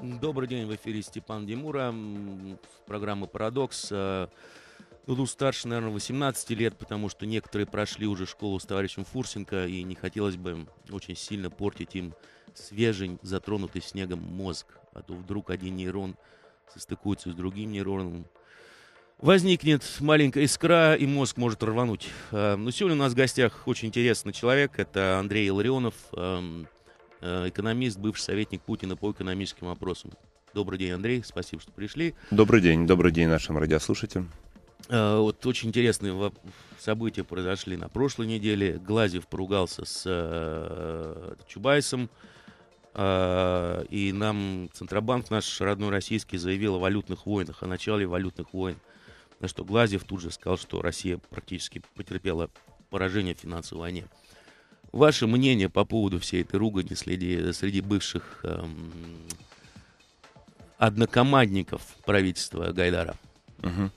Добрый день, в эфире Степан Демура, программа «Парадокс». Дуду э, старше, наверное, 18 лет, потому что некоторые прошли уже школу с товарищем Фурсенко, и не хотелось бы очень сильно портить им свежий, затронутый снегом мозг. А то вдруг один нейрон состыкуется с другим нейроном. Возникнет маленькая искра, и мозг может рвануть. Э, но сегодня у нас в гостях очень интересный человек. Это Андрей Ларионов, эм, Э, экономист, бывший советник Путина по экономическим вопросам. Добрый день, Андрей, спасибо, что пришли. Добрый день, добрый день нашим радиослушателям. Э, вот очень интересные события произошли на прошлой неделе. Глазев поругался с э, Чубайсом, и нам Центробанк наш родной российский заявил о валютных войнах, о начале валютных войн. На что Глазев тут же сказал, что Россия практически потерпела поражение в финансовой войне. Ваше мнение по поводу всей этой ругани среди, среди бывших эм, однокомандников правительства Гайдара? Угу.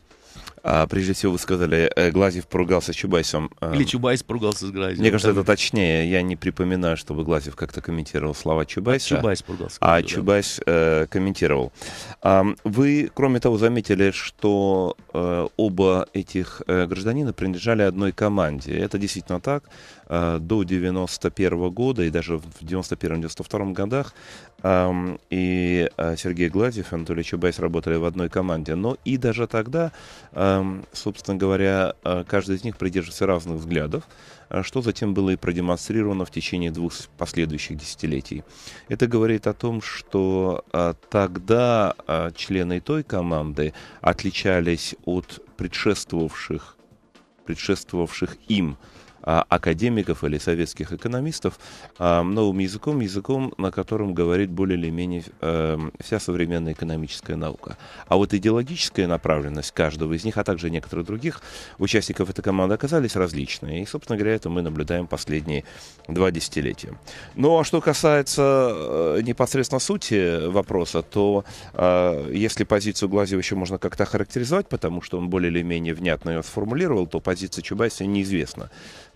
А, прежде всего, вы сказали, э, Глазьев поругался с Чубайсом. Эм, Или Чубайс поругался с Глазьевым. Мне кажется, это точнее. Я не припоминаю, чтобы Глазьев как-то комментировал слова Чубайса. А Чубайс поругался. А да. Чубайс э, комментировал. А, вы, кроме того, заметили, что э, оба этих э, гражданина принадлежали одной команде. Это действительно так. Э, до 91 года и даже в 91-92 годах и а, Сергей Гладьев, Анатолий Чубайс работали в одной команде. Но и даже тогда, собственно говоря, а, каждый из них придерживался разных взглядов, а, что затем было и продемонстрировано в течение двух последующих десятилетий. Это говорит о том, что тогда члены той команды отличались от предшествовавших, предшествовавших им а, академиков или советских экономистов а, новым языком, языком, на котором говорит более или менее а, вся современная экономическая наука. А вот идеологическая направленность каждого из них, а также некоторых других участников этой команды оказались различные. И, собственно говоря, это мы наблюдаем последние два десятилетия. Ну, а что касается э, непосредственно сути вопроса, то э, если позицию Глазева еще можно как-то характеризовать, потому что он более или менее внятно ее сформулировал, то позиция Чубайса неизвестна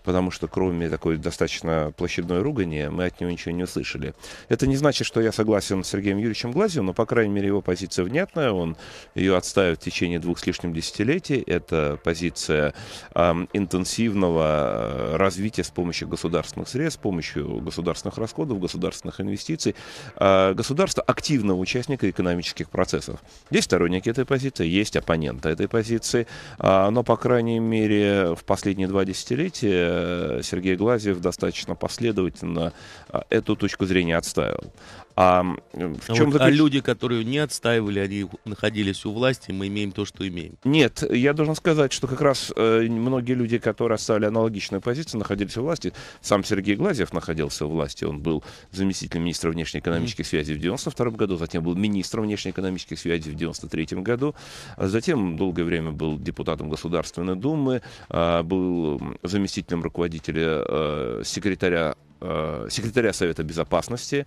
потому что кроме такой достаточно площадной ругани мы от него ничего не услышали. Это не значит, что я согласен с Сергеем Юрьевичем Глазьевым, но, по крайней мере, его позиция внятная, он ее отставит в течение двух с лишним десятилетий. Это позиция э, интенсивного развития с помощью государственных средств, с помощью государственных расходов, государственных инвестиций, э, а, государства активного участника экономических процессов. Есть сторонники этой позиции, есть оппоненты этой позиции, э, но, по крайней мере, в последние два десятилетия Э, Сергей Глазьев достаточно последовательно э, эту точку зрения отставил. А, в чем вот, а заключ... а люди, которые не отстаивали, они находились у власти, мы имеем то, что имеем. Нет, я должен сказать, что как раз э, многие люди, которые оставили аналогичную позицию, находились у власти. Сам Сергей Глазьев находился у власти. Он был заместителем министра внешнеэкономических mm-hmm. связей в 92 году, затем был министром внешнеэкономических связей в 93 году, а затем долгое время был депутатом Государственной Думы, э, был заместителем руководителя э, секретаря Э, секретаря Совета Безопасности,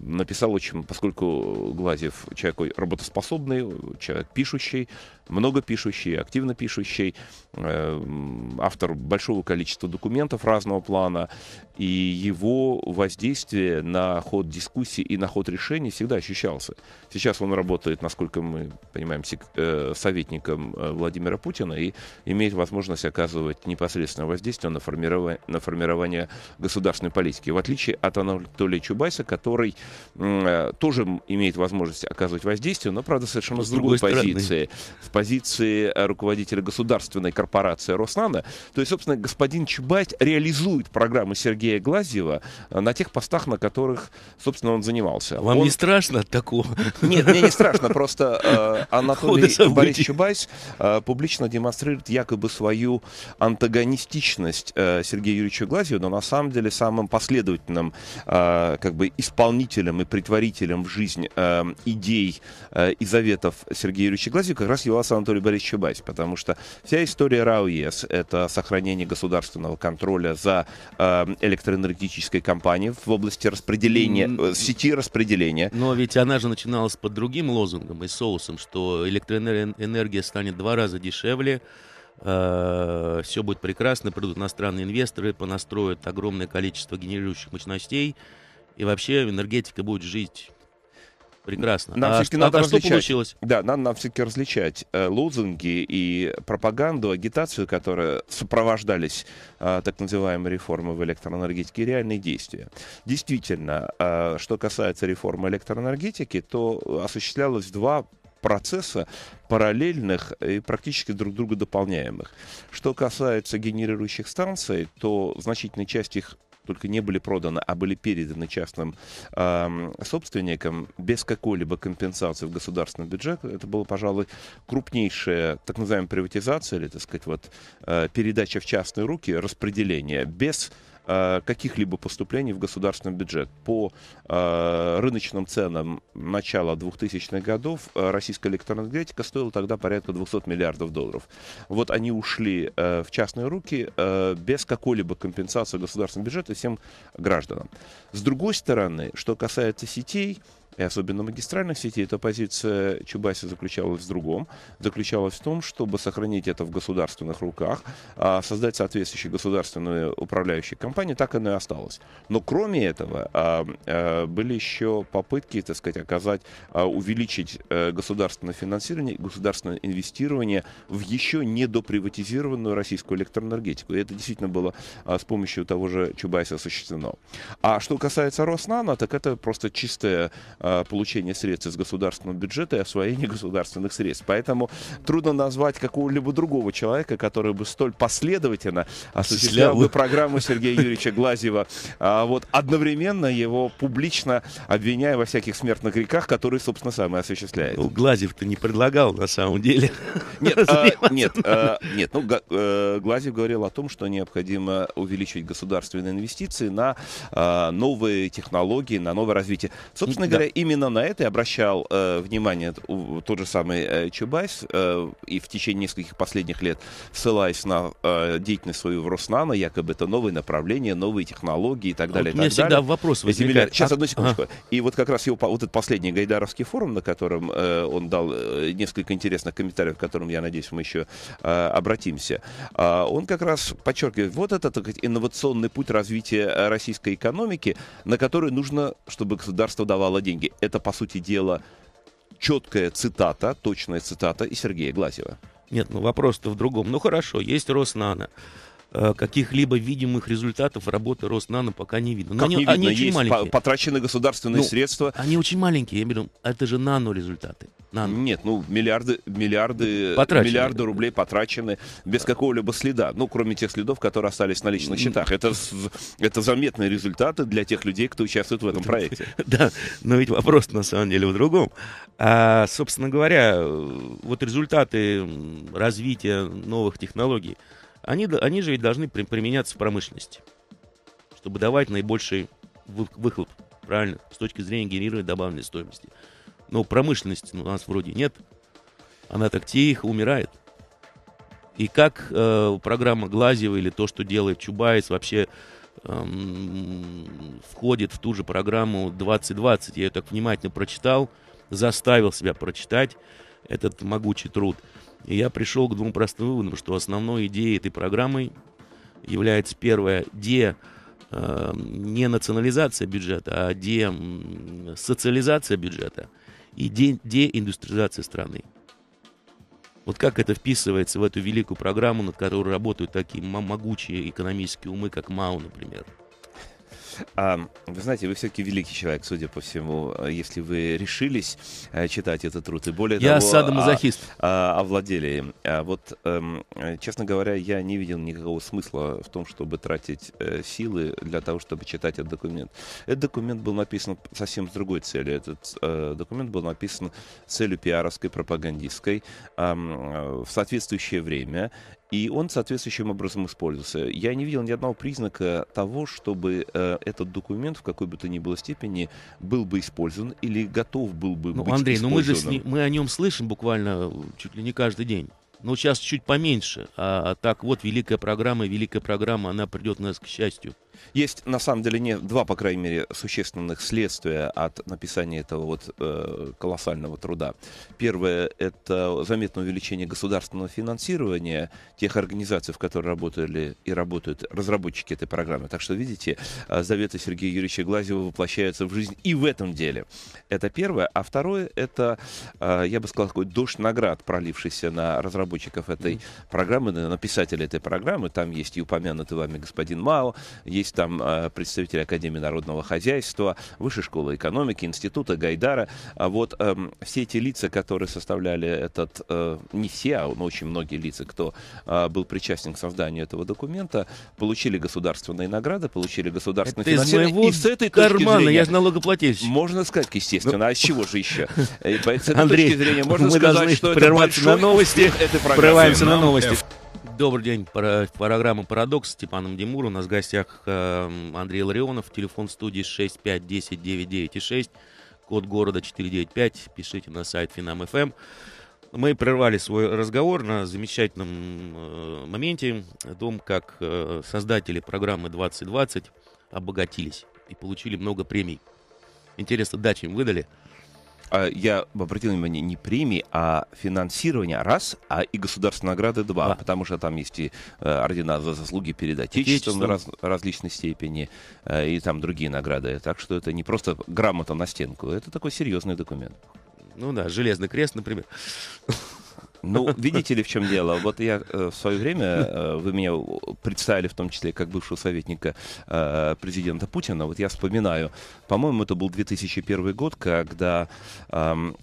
написал очень, поскольку Глазьев человек работоспособный, человек пишущий, много пишущий, активно пишущий, э, автор большого количества документов разного плана, и его воздействие на ход дискуссии и на ход решений всегда ощущался. Сейчас он работает, насколько мы понимаем, э, советником Владимира Путина и имеет возможность оказывать непосредственное воздействие на формирование, на формирование формирования государственной политики. В отличие от Анатолия Чубайса, который э, тоже имеет возможность оказывать воздействие, но, правда, совершенно с, с другой, другой позиции. С позиции э, руководителя государственной корпорации Роснана. То есть, собственно, господин Чубайс реализует программы Сергея Глазьева э, на тех постах, на которых, собственно, он занимался. Вам он... не страшно от такого? Нет, мне не страшно. Просто э, Анатолий Борис Чубайс э, публично демонстрирует якобы свою антагонистичность э, Сергею Юрьевичу Глазьеву, но на самом деле самым последовательным э, как бы исполнителем и притворителем в жизнь э, идей э, и заветов Сергея Юрьевича Глазьева как раз являлся Анатолий Борисович Чубайс, потому что вся история Рауес это сохранение государственного контроля за э, электроэнергетической компанией в области распределения, э, сети распределения. Но ведь она же начиналась под другим лозунгом и соусом, что электроэнергия станет два раза дешевле, Э, все будет прекрасно, придут иностранные инвесторы, понастроят огромное количество генерирующих мощностей, и вообще энергетика будет жить Прекрасно. Нам а все-таки надо а различать. Что получилось? Да, надо нам все-таки различать э, лозунги и пропаганду, агитацию, которые сопровождались э, так называемой реформой в электроэнергетике, реальные действия. Действительно, э, что касается реформы электроэнергетики, то э, осуществлялось два процесса параллельных и практически друг друга дополняемых. Что касается генерирующих станций, то значительная часть их только не были проданы, а были переданы частным э, собственникам без какой-либо компенсации в государственный бюджет. Это было, пожалуй, крупнейшая так называемая приватизация или, так сказать, вот э, передача в частные руки, распределение без Э, каких-либо поступлений в государственный бюджет. По э, рыночным ценам начала 2000-х годов э, российская электроэнергетика стоила тогда порядка 200 миллиардов долларов. Вот они ушли в частные руки без какой-либо компенсации государственного бюджета всем гражданам. С другой стороны, что касается сетей, и особенно магистральных сетей, эта позиция Чубайса заключалась в другом. Заключалась в том, чтобы сохранить это в государственных руках, а создать соответствующие государственные управляющие компании, так оно и осталось. Но кроме этого, а, а, были еще попытки, так сказать, оказать, а, увеличить э, государственное финансирование, государственное инвестирование в еще не недоприватизированную российскую электроэнергетику. И это действительно было с помощью того же Чубайса осуществлено. А что касается Роснана, так это просто чистая а, получения средств из государственного бюджета и освоения государственных средств. Поэтому трудно назвать какого-либо другого человека, который бы столь последовательно осуществлял бы программу Сергея Юрьевича Глазьева, а, вот одновременно его публично обвиняя во всяких смертных грехах, которые, собственно, сам и осуществляет. Ну, Глазьев-то не предлагал, на самом деле. Нет, а, нет, а, нет. Ну, э, Глазьев говорил о том, что необходимо увеличить государственные инвестиции на а, новые технологии, на новое развитие. Собственно да. говоря, именно на это и обращал э, внимание тот же самый э, Чубайс э, и в течение нескольких последних лет, ссылаясь на э, деятельность свою в Роснано, якобы это новые направления, новые технологии и так а далее. Вот и у меня так всегда далее. вопрос возникает. Сейчас, а... одну секундочку. Ага. И вот как раз его, вот этот последний Гайдаровский форум, на котором э, он дал э, несколько интересных комментариев, к которым, я надеюсь, мы еще э, обратимся, э, он как раз подчеркивает, вот этот так, инновационный путь развития э, российской экономики, на который нужно, чтобы государство давало деньги книги. Это, по сути дела, четкая цитата, точная цитата из Сергея Глазева. Нет, ну вопрос-то в другом. Ну хорошо, есть Роснана. Э, каких-либо видимых результатов работы Роснано пока не видно. Но как они, не видно, они очень есть маленькие. потрачены государственные ну, средства. Они очень маленькие, я беру, это же нано-результаты. Нано. Нет, ну миллиарды, миллиарды, миллиарды рублей потрачены без какого-либо следа. Ну, кроме тех следов, которые остались на личных счетах. Это, это заметные результаты для тех людей, кто участвует в этом проекте. Да, но ведь вопрос на самом деле в другом. А, собственно говоря, э, вот результаты развития новых технологий, они, они же ведь должны при, применяться в промышленности, чтобы давать наибольший вы, выхлоп, правильно, с точки зрения генерирования добавленной стоимости. Но промышленности у нас вроде нет. Она так тихо умирает. И как э, программа Глазьева или то, что делает Чубайс, вообще эм, входит в ту же программу 2020. Я ее так внимательно прочитал, заставил себя прочитать этот могучий труд. И я пришел к двум простым выводам, что основной идеей этой программы является первое, де э, не национализация бюджета, а де социализация бюджета и де, деиндустриализация страны. Вот как это вписывается в эту великую программу, над которой работают такие могучие экономические умы, как МАУ, например – а, вы знаете, вы все-таки великий человек, судя по всему, а, если вы решились э, читать этот труд. И более я того, садомазохист. А, а, а овладели им. А вот, эм, э, честно говоря, я не видел никакого смысла в том, чтобы тратить э, силы для того, чтобы читать этот документ. Этот документ был написан совсем с другой целью. Этот э, документ был написан целью пиаровской, пропагандистской, э, в соответствующее время и он соответствующим образом использовался. Я не видел ни одного признака того, чтобы э, этот документ в какой бы то ни было степени был бы использован или готов был бы ну, быть Андрей, ну мы же с ним, мы о нем слышим буквально э, чуть ли не каждый день. Но ну, сейчас чуть поменьше. А, а так вот, великая программа, великая программа, она придет нас к счастью. Есть, на самом деле, не два, по крайней мере, существенных следствия от написания этого вот э, колоссального труда. Первое — это заметное увеличение государственного финансирования тех организаций, в которых работали и работают разработчики этой программы. Так что, видите, э, заветы Сергея Юрьевича Глазева воплощаются в жизнь и в этом деле. Это первое. А второе — это, э, я бы сказал, такой дождь наград, пролившийся на разработчиков этой mm-hmm. программы, на писателей этой программы. Там есть и упомянутый вами господин Мао, есть есть там э, представители Академии народного хозяйства, Высшей школы экономики, Института Гайдара. А вот эм, все эти лица, которые составляли этот, э, не все, а ну, очень многие лица, кто э, был причастен к созданию этого документа, получили государственные награды, получили государственные Это финансирование. И с этой кармана, зрения, я же налогоплательщик. Можно сказать, естественно, а с чего же еще? И с этой Андрей, точки зрения можно мы сказать, должны что прерваться на новости, прорываемся на новости. Добрый день. Программа «Парадокс» с Степаном Демуру. У нас в гостях эм, Андрей Ларионов. Телефон студии 6510996. Код города 495. Пишите на сайт Финам.ФМ. Эм. Мы прервали свой разговор на замечательном э, моменте о том, как э, создатели программы 2020 обогатились и получили много премий. Интересно, дачи им выдали – а, я обратил внимание не премии, а финансирование раз, а и государственные награды два, да. потому что там есть и э, ордена за заслуги перед отечеством раз, различной степени э, и там другие награды. Так что это не просто грамота на стенку, это такой серьезный документ. Ну да, железный крест, например. Ну, видите ли, в чем дело. Вот я э, в свое время, э, вы меня представили в том числе как бывшего советника э, президента Путина. Вот я вспоминаю, по-моему, это был 2001 год, когда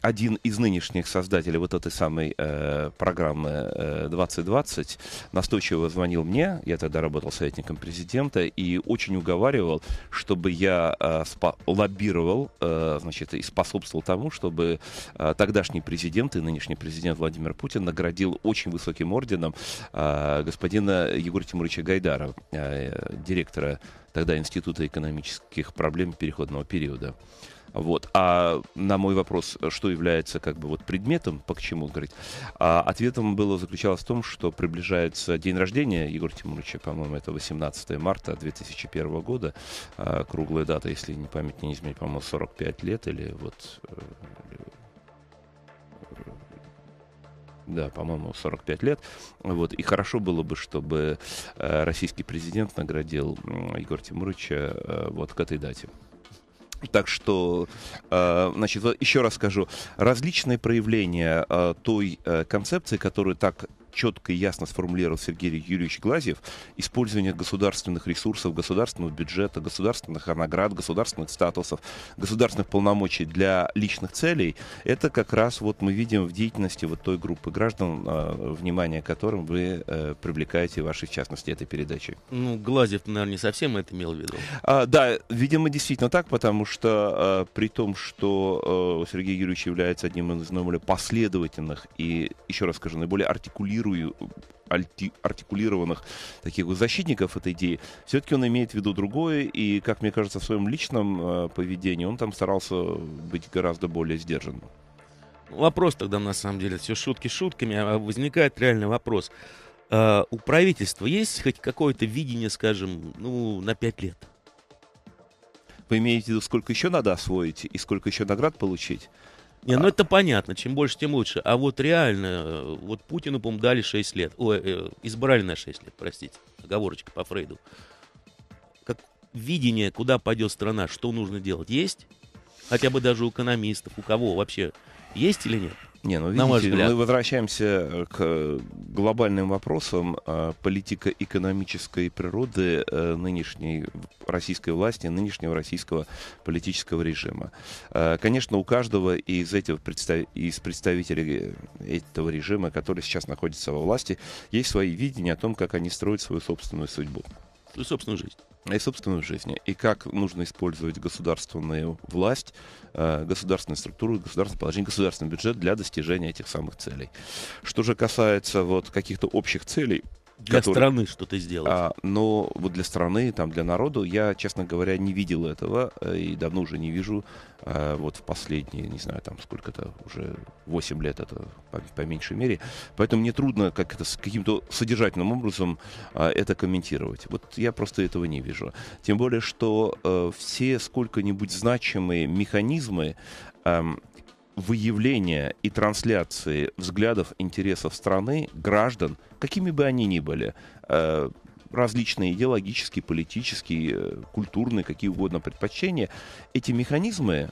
один из нынешних создателей вот этой самой программы 2020 настойчиво звонил мне, я тогда работал советником президента, и очень уговаривал, чтобы я спа- лоббировал, значит, и способствовал тому, чтобы тогдашний президент и нынешний президент Владимир Путин Путин наградил очень высоким орденом а, господина Егора Тимуровича Гайдара, а, директора тогда Института экономических проблем переходного периода. Вот. А на мой вопрос, что является как бы вот предметом, по к чему говорить, а, ответом было заключалось в том, что приближается день рождения Егора Тимуровича, по-моему, это 18 марта 2001 года, а, круглая дата, если не память не изменит, по-моему, 45 лет или вот э, да, по-моему, 45 лет. Вот. И хорошо было бы, чтобы э, российский президент наградил Егора Тимуровича э, вот к этой дате. Так что, э, значит, еще раз скажу, различные проявления той концепции, которую так четко и ясно сформулировал Сергей Юрьевич Глазьев, использование государственных ресурсов, государственного бюджета, государственных наград, государственных статусов, государственных полномочий для личных целей, это как раз вот мы видим в деятельности вот той группы граждан, э, внимание которым вы э, привлекаете в вашей, в частности, этой передачи. Ну, Глазьев, наверное, не совсем это имел в виду. А, да, видимо, действительно так, потому что а, при том, что а, Сергей Юрьевич является одним из наиболее последовательных и, еще раз скажу, наиболее артикулирующих Э, артикулированных таких вот защитников этой идеи, все-таки он имеет в виду другое, и, как мне кажется, в своем личном э, поведении он там старался быть гораздо более сдержанным. Вопрос тогда, на самом деле, все шутки шутками, а возникает реальный вопрос. А, у правительства есть хоть какое-то видение, скажем, ну, на пять лет? Вы имеете в виду, сколько еще надо освоить и сколько еще наград получить? Не, ну а. это понятно, чем больше, тем лучше. А вот реально, э, вот Путину, по-моему, дали 6 лет. Ой, э, избрали на 6 лет, простите. Оговорочка по Фрейду. Как видение, куда пойдет страна, что нужно делать, есть? Хотя бы даже у экономистов, у кого вообще, есть или нет? Не, ну, видите, на мой взгляд. мы возвращаемся э, к глобальным вопросам а, политико-экономической природы э, нынешней российской власти, нынешнего российского политического режима. Э, конечно, у каждого из этих представ... из представителей этого режима, который сейчас находится во власти, есть свои видения о том, как они строят свою собственную судьбу и собственную жизнь. И собственную жизнь. И как нужно использовать государственную власть, э, государственную структуру, государственное положение, государственный бюджет для достижения этих самых целей. Что же касается вот каких-то общих целей, для который, страны что-то сделать. А, но вот для страны, там, для народу, я, честно говоря, не видел этого э, и давно уже не вижу. А, вот в последние, не знаю, там сколько-то, уже 8 лет это по, по меньшей мере. Поэтому мне трудно как это с каким-то содержательным образом а, это комментировать. Вот я просто этого не вижу. Тем более, что а, все сколько-нибудь значимые механизмы, эм, выявления и трансляции взглядов, интересов страны, граждан, какими бы они ни были, э, различные идеологические, политические, э, культурные, какие угодно предпочтения, эти механизмы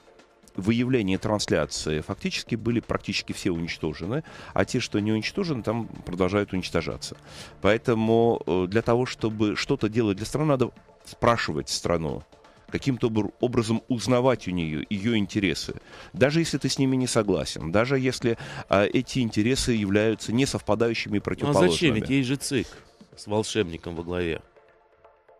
выявления и трансляции фактически были практически все уничтожены, а те, что не уничтожены, там продолжают уничтожаться. Поэтому э, для того, чтобы что-то делать для страны, надо спрашивать страну, каким-то образом узнавать у нее ее интересы. Даже если ты с ними не согласен, даже если а, эти интересы являются не совпадающими и противоположными. Ну, а зачем? Ведь есть же ЦИК с волшебником во главе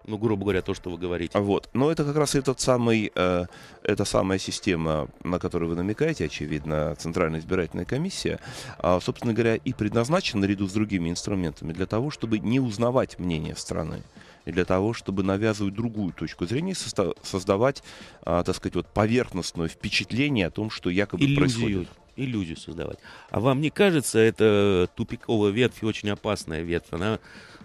ну, грубо говоря, то, что вы говорите. Вот. Но это как раз этот самый, э, эта самая система, на которую вы намекаете, очевидно, Центральная избирательная комиссия, э, собственно говоря, и предназначена наряду с другими инструментами для того, чтобы не узнавать мнение страны и для того, чтобы навязывать другую точку зрения, состо- создавать, а, так сказать, вот поверхностное впечатление о том, что якобы иллюзию, происходит. Иллюзию создавать. А вам не кажется, это тупиковая ветвь, очень опасная ветвь? Она,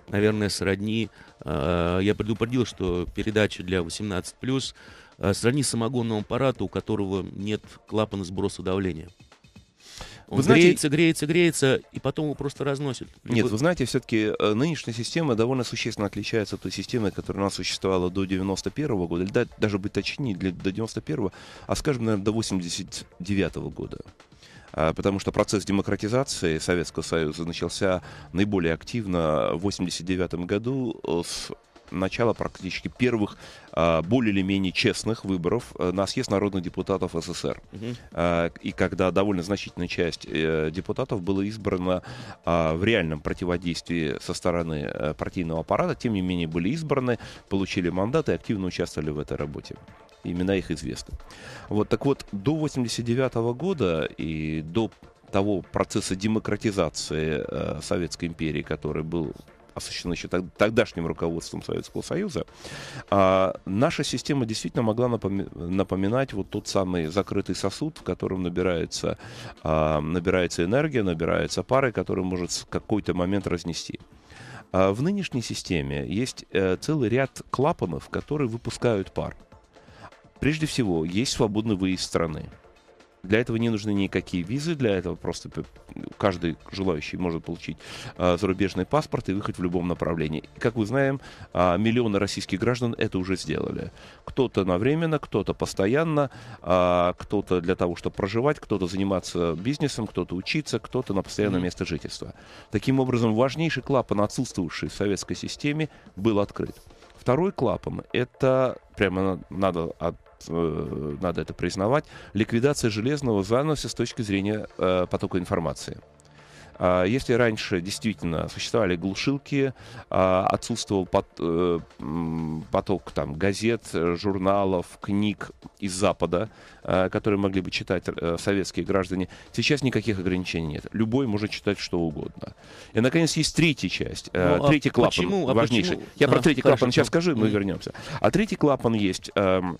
наверное, сродни... Э, я предупредил, что передача для 18+, э, а, сродни самогонному аппарату, у которого нет клапана сброса давления. Он вы знаете, греется, греется, греется, и потом его просто разносит. Либо... Нет, вы знаете, все-таки э, нынешняя система довольно существенно отличается от той системы, которая у нас существовала до 91 -го года, или даже быть точнее, для, до 91 а скажем, наверное, до 89 -го года а, потому что процесс демократизации Советского Союза начался наиболее активно в 1989 году с начала практически первых а, более или менее честных выборов э, на съезд народных депутатов СССР. Угу. И когда довольно значительная часть э, депутатов была избрана а, в реальном противодействии со стороны э, партийного аппарата, тем не менее были избраны, получили мандаты и активно участвовали в этой работе. Имена их известны. Вот так вот, до 89 года и до того процесса демократизации э, Советской империи, который был осуществлены еще тогдашним руководством Советского Союза, а, наша система действительно могла напоминать вот тот самый закрытый сосуд, в котором набирается, а, набирается энергия, набирается пары, который может в какой-то момент разнести. А, в нынешней системе есть э, целый ряд клапанов, которые выпускают пар. Прежде всего, есть свободный выезд страны. Для этого не нужны никакие визы, для этого просто каждый желающий может получить а, зарубежный паспорт и выехать в любом направлении. И, как мы знаем, а, миллионы российских граждан это уже сделали. Кто-то на временно, кто-то постоянно, а, кто-то для того, чтобы проживать, кто-то заниматься бизнесом, кто-то учиться, кто-то на постоянное mm-hmm. место жительства. Таким образом, важнейший клапан, отсутствующий в советской системе, был открыт. Второй клапан — это прямо надо от Э, надо это признавать, ликвидация железного занавеса с точки зрения э, потока информации. А, если раньше действительно существовали глушилки, а, отсутствовал э, поток там, газет, журналов, книг из Запада, а, которые могли бы читать э, советские граждане, сейчас никаких ограничений нет. Любой может читать что угодно. И, наконец, есть третья часть, э, ну, третий а клапан почему, а важнейший. Почему? Я а, про третий хорошо, клапан сейчас скажу, и мы вернемся. А третий клапан есть, эм,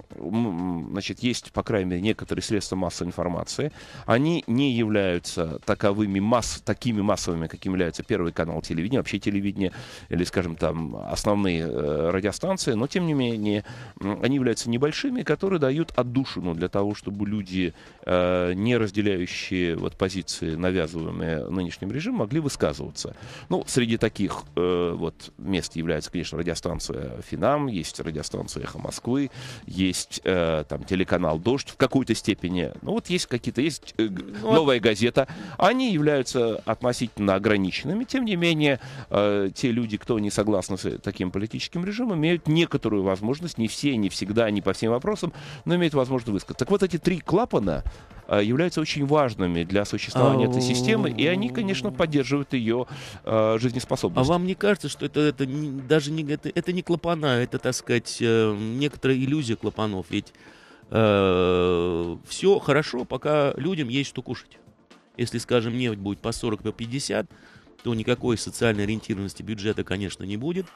значит, есть, по крайней мере, некоторые средства массовой информации. Они не являются таковыми масс, такими такими массовыми, каким является первый канал телевидения, вообще телевидение или, скажем, там основные э, радиостанции, но тем не менее они являются небольшими, которые дают отдушину для того, чтобы люди, э, не разделяющие вот позиции, навязываемые нынешним режимом, могли высказываться. Ну, среди таких э, вот мест является, конечно, радиостанция «Финам», есть радиостанция «Эхо Москвы», есть там телеканал «Дождь» в какой-то степени. Ну, вот есть какие-то, есть э, ну, «Новая газета». Они являются относительно ограниченными. Тем не менее, э, те люди, кто не согласны с таким политическим режимом, имеют некоторую возможность, не все, не всегда, не по всем вопросам, но имеют возможность высказаться. Так вот, эти три клапана э, являются очень важными для существования а, этой системы, и они, конечно, поддерживают ее э, жизнеспособность. А вам не кажется, что это, это не, даже не, это, это не клапана, это, так сказать, э, некоторая иллюзия клапанов? Ведь э, все хорошо, пока людям есть что кушать. Если, скажем, нефть будет по 40, по 50, то никакой социальной ориентированности бюджета, конечно, не будет.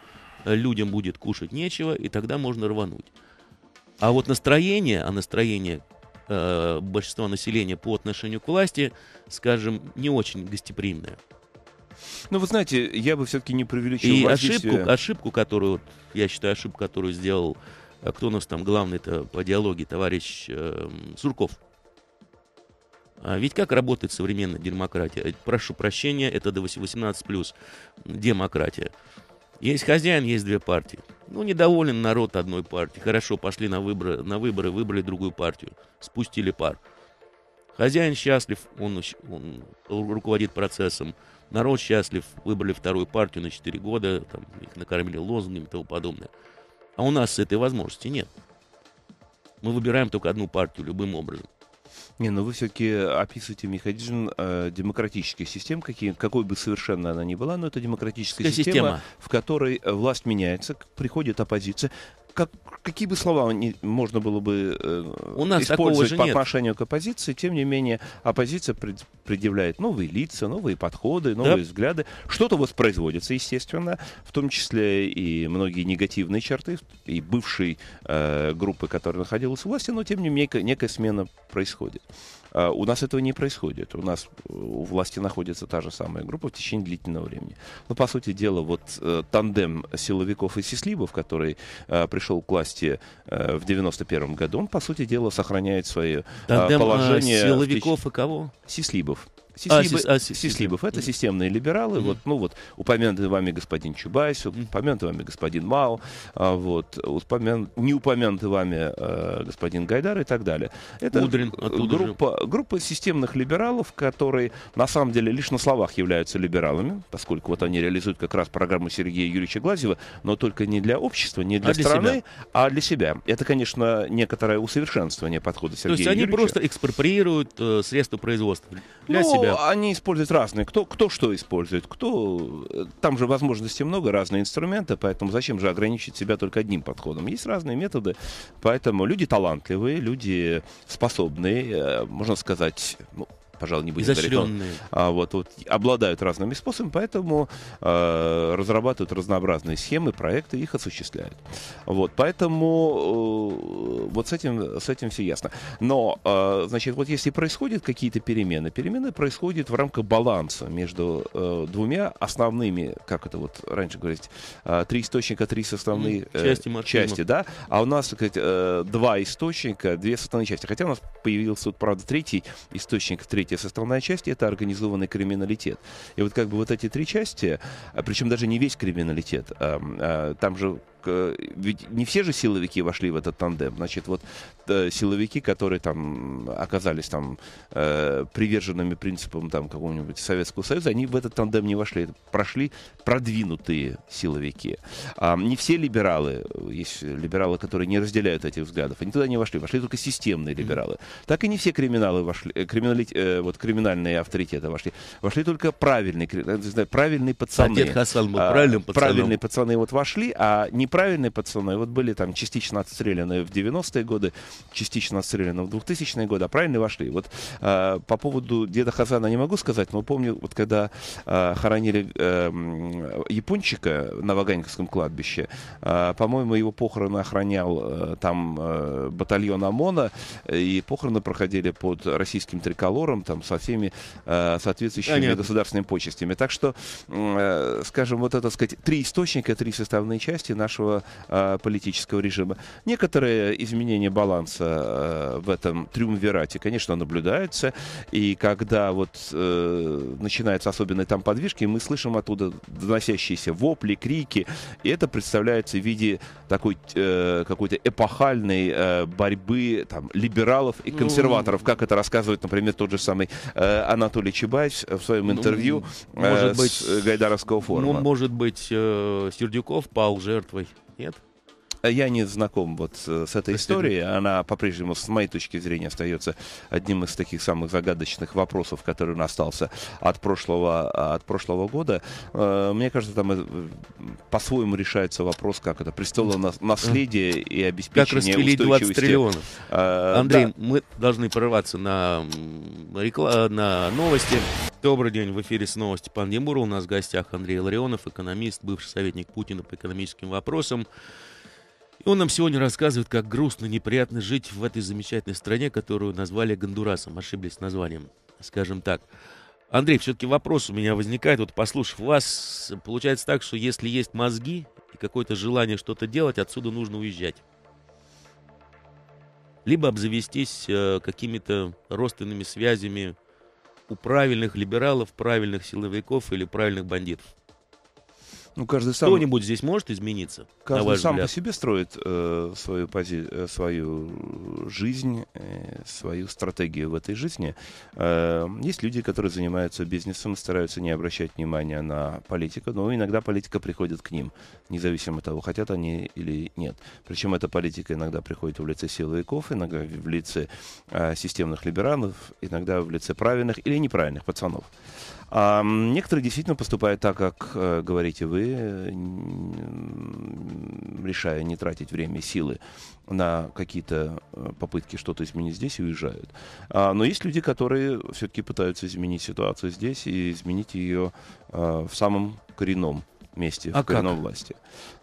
Э, людям будет кушать нечего, и тогда можно рвануть. А вот настроение, а настроение э, большинства населения по отношению к власти, скажем, не очень гостеприимное. Ну, вы знаете, я бы все-таки не преувеличил. И ошибку, ошибку, которую, я считаю, ошибку, которую сделал, э, кто у нас там главный-то по диалоге, товарищ э, Сурков. А ведь как работает современная демократия? Э, прошу прощения, это до 18 плюс демократия. Есть хозяин, есть две партии. Ну, недоволен народ одной партии. Хорошо, пошли на выборы, на выборы выбрали другую партию. Спустили пар. Хозяин счастлив, он, он руководит процессом. Народ счастлив, выбрали вторую партию на 4 года, там, их накормили лозунгами и тому подобное. А у нас этой возможности нет. Мы выбираем только одну партию любым образом. Не, но ну вы все-таки описываете механизм э, демократических системы какие, какой бы совершенно она ни была, но это демократическая система, система, в которой э, власть меняется, приходит оппозиция как, какие бы слова не, можно было бы э, У нас использовать же по нет. отношению к оппозиции, тем не менее оппозиция пред, предъявляет новые лица, новые подходы, новые да. взгляды. Что-то воспроизводится, естественно, в том числе и многие негативные черты и бывшей э, группы, которая находилась в власти, но тем не менее некая смена происходит. А, у нас этого не происходит. У нас у власти находится та же самая группа в течение длительного времени. Но, по сути дела, вот э, тандем силовиков и сислибов, который э, пришел к власти э, в 91 году, он, по сути дела, сохраняет свое а, тандем положение... силовиков в... и кого? Сислибов. Сислибов. А, это системные либералы. Вот, ну вот, упомянутый вами господин Чубайс, упомянутый вами господин Мао, а вот, упомян... не упомянутый вами э, господин Гайдар и так далее. Это группа, группа системных либералов, которые на самом деле лишь на словах являются либералами, поскольку вот они реализуют как раз программу Сергея Юрьевича Глазьева, но только не для общества, не для а страны, а для себя. Это, конечно, некоторое усовершенствование подхода Сергея То есть они просто экспроприируют э, средства производства для ну, себя они используют разные. Кто, кто что использует? Кто... Э, там же возможностей много, разные инструменты, поэтому зачем же ограничить себя только одним подходом? Есть разные методы, поэтому люди талантливые, люди способные, э, можно сказать, ну, пожалуй, не будем говорить. а, вот, вот, обладают разными способами, поэтому э, разрабатывают разнообразные схемы, проекты, их осуществляют. Вот, поэтому э, вот с этим, с этим все ясно. Но, э, значит, вот если происходят какие-то перемены, перемены происходят в рамках баланса между э, двумя основными, как это вот раньше говорить, э, три источника, три составные э, части, части, да, а у нас, так сказать, э, два источника, две составные части. Хотя у нас появился, правда, третий источник, третий третья составная часть – это организованный криминалитет. И вот как бы вот эти три части, а причем даже не весь криминалитет, а, а, там же Э, ведь не все же силовики вошли в этот тандем. Значит, вот э, силовики, которые там оказались там э, приверженными принципам там какого-нибудь Советского Союза, они в этот тандем не вошли. Это прошли продвинутые силовики. А не все либералы, есть либералы, которые не разделяют этих взглядов, они туда не вошли. Вошли только системные либералы. Так и не все криминалы вошли, криминали, э, вот криминальные авторитеты вошли. Вошли только правильные, правильные пацаны. А дед Хасан был а, правильным пацаном. Правильные пацаны вот вошли, а не правильные пацаны. Вот были там частично отстреляны в 90-е годы, частично отстреляны в 2000-е годы, а правильно вошли. Вот э, по поводу деда Хазана не могу сказать, но помню, вот когда э, хоронили э, Япончика на Ваганьковском кладбище, э, по-моему, его похороны охранял э, там э, батальон ОМОНа, и похороны проходили под российским триколором, там со всеми э, соответствующими а, государственными почестями. Так что, э, скажем, вот это, сказать, три источника, три составные части нашего нашего э, политического режима. Некоторые изменения баланса э, в этом триумвирате, конечно, наблюдаются. И когда вот э, начинаются особенные там подвижки, мы слышим оттуда доносящиеся вопли, крики. И это представляется в виде такой э, какой-то эпохальной э, борьбы там, либералов и ну, консерваторов, ну, как это рассказывает, например, тот же самый э, Анатолий Чебайс в своем ну, интервью ну, э, может с быть, Гайдаровского форума. Ну, может быть, э, Сердюков пал жертвой нет? А я не знаком вот э, с этой историей. Она по-прежнему, с моей точки зрения, остается одним из таких самых загадочных вопросов, который у нас остался от прошлого, от прошлого года. Э, мне кажется, там э, по-своему решается вопрос, как это, престоло наследие и обеспечение Как распилить 20 триллионов. Андрей, да. мы должны прорваться на, на новости. Добрый день, в эфире снова Степан Демура. У нас в гостях Андрей Ларионов, экономист, бывший советник Путина по экономическим вопросам. И он нам сегодня рассказывает, как грустно, неприятно жить в этой замечательной стране, которую назвали Гондурасом. Ошиблись названием, скажем так. Андрей, все-таки вопрос у меня возникает, вот послушав вас, получается так, что если есть мозги и какое-то желание что-то делать, отсюда нужно уезжать. Либо обзавестись э, какими-то родственными связями, у правильных либералов, правильных силовиков или правильных бандитов. Ну, каждый сам... Кто-нибудь здесь может измениться? Каждый сам взгляд? по себе строит э, свою, пози... Э, свою жизнь, э, свою стратегию в этой жизни. Э, есть люди, которые занимаются бизнесом, и стараются не обращать внимания на политику, но иногда политика приходит к ним, независимо от того, хотят они или нет. Причем эта политика иногда приходит в лице силовиков, иногда в лице э, системных либералов, иногда в лице правильных или неправильных пацанов. А некоторые действительно поступают так, как э, говорите вы, решая не тратить время силы на какие-то э, попытки что-то изменить здесь и уезжают. А, но есть люди, которые все-таки пытаются изменить ситуацию здесь и изменить ее э, а, в самом коренном месте а в коренном как? власти.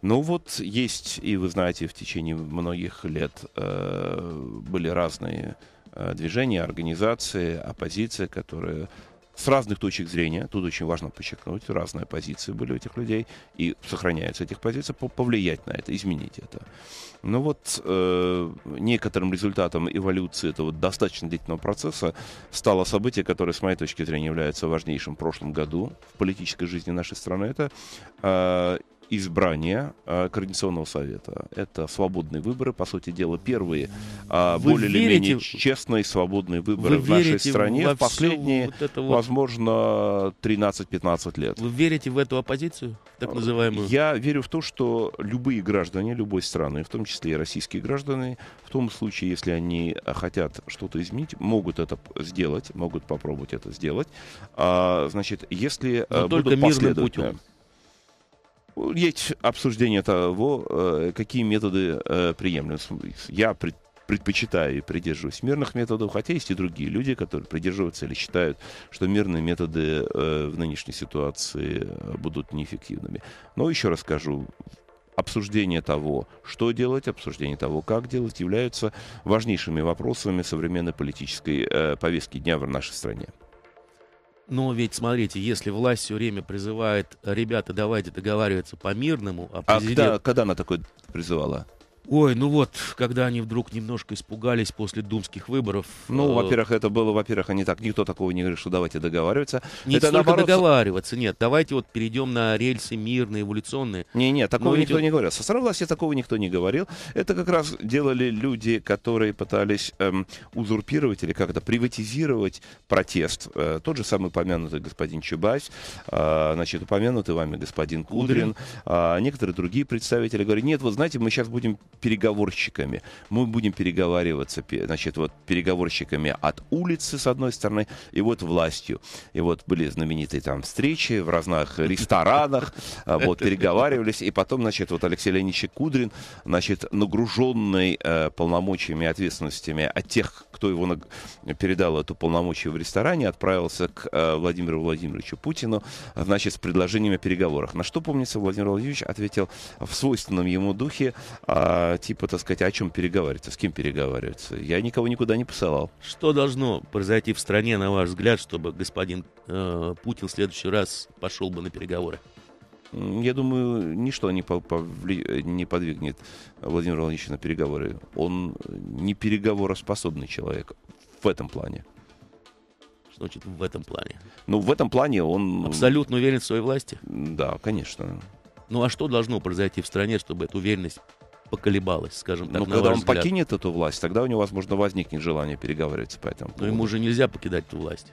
Ну вот есть, и вы знаете, в течение многих лет э, были разные э, движения, организации, оппозиция, которые с разных точек зрения, тут очень важно подчеркнуть, разные позиции были у этих людей, и сохраняются этих позиций, повлиять на это, изменить это. Но ну вот э, некоторым результатом эволюции этого достаточно длительного процесса стало событие, которое, с моей точки зрения, является важнейшим в прошлом году в политической жизни нашей страны. Это э, избрания э, а, Координационного совета. Это свободные выборы, по сути дела, первые э, более верите, или менее честные свободные выборы в нашей стране в последние, вот это вот... возможно, 13-15 лет. Вы верите в эту оппозицию, так а, называемую? Я верю в то, что любые граждане любой страны, в том числе и российские граждане, в том случае, если они хотят что-то изменить, могут это сделать, могут попробовать это сделать. А, значит, если Но э, будут только мирным путем. Есть обсуждение того, э, какие методы э, приемлемы. Я предпочитаю и придерживаюсь мирных методов, хотя есть и другие люди, которые придерживаются или считают, что мирные методы э, в нынешней ситуации будут неэффективными. Но еще раз скажу, обсуждение того, что делать, обсуждение того, как делать, являются важнейшими вопросами современной политической повестки дня в нашей стране. Но ведь, смотрите, если власть все время призывает, ребята, давайте договариваться по-мирному, а, президент... а когда, когда она такое призывала? Ой, ну вот, когда они вдруг немножко испугались после думских выборов. Ну, э... во-первых, это было, во-первых, они так, никто такого не говорит, что давайте договариваться. Не это только наоборот... договариваться, нет, давайте вот перейдем на рельсы мирные, эволюционные. Не, не, такого Но ну, никто идет... не говорил. Со стороны власти такого никто не говорил. Это как раз делали люди, которые пытались эм, узурпировать или как-то приватизировать протест. Э, тот же самый упомянутый господин Чубайс, э, значит, упомянутый вами господин Кудрин, Кудрин. Э, некоторые другие представители говорят, нет, вот знаете, мы сейчас будем переговорщиками. Мы будем переговариваться, значит, вот переговорщиками от улицы, с одной стороны, и вот властью. И вот были знаменитые там встречи в разных ресторанах, а, вот, переговаривались, и потом, значит, вот Алексей Леонидович Кудрин, значит, нагруженный э, полномочиями и ответственностями от тех, кто его наг... передал эту полномочию в ресторане, отправился к э, Владимиру Владимировичу Путину, значит, с предложениями о переговорах. На что, помнится, Владимир Владимирович ответил в свойственном ему духе э, а, типа, так сказать, о чем переговариваться, с кем переговариваться. Я никого никуда не посылал. Что должно произойти в стране, на ваш взгляд, чтобы господин э, Путин в следующий раз пошел бы на переговоры? Я думаю, ничто не, повли... не подвигнет Владимира Владимировича на переговоры. Он не переговороспособный человек в этом плане. Что значит в этом плане? Ну, в этом плане он... Абсолютно уверен в своей власти? Да, конечно. Ну, а что должно произойти в стране, чтобы эта уверенность поколебалась, скажем так. Но ну, когда он взгляд. покинет эту власть, тогда у него, возможно, возникнет желание переговориться. по этому. Но ему же нельзя покидать эту власть.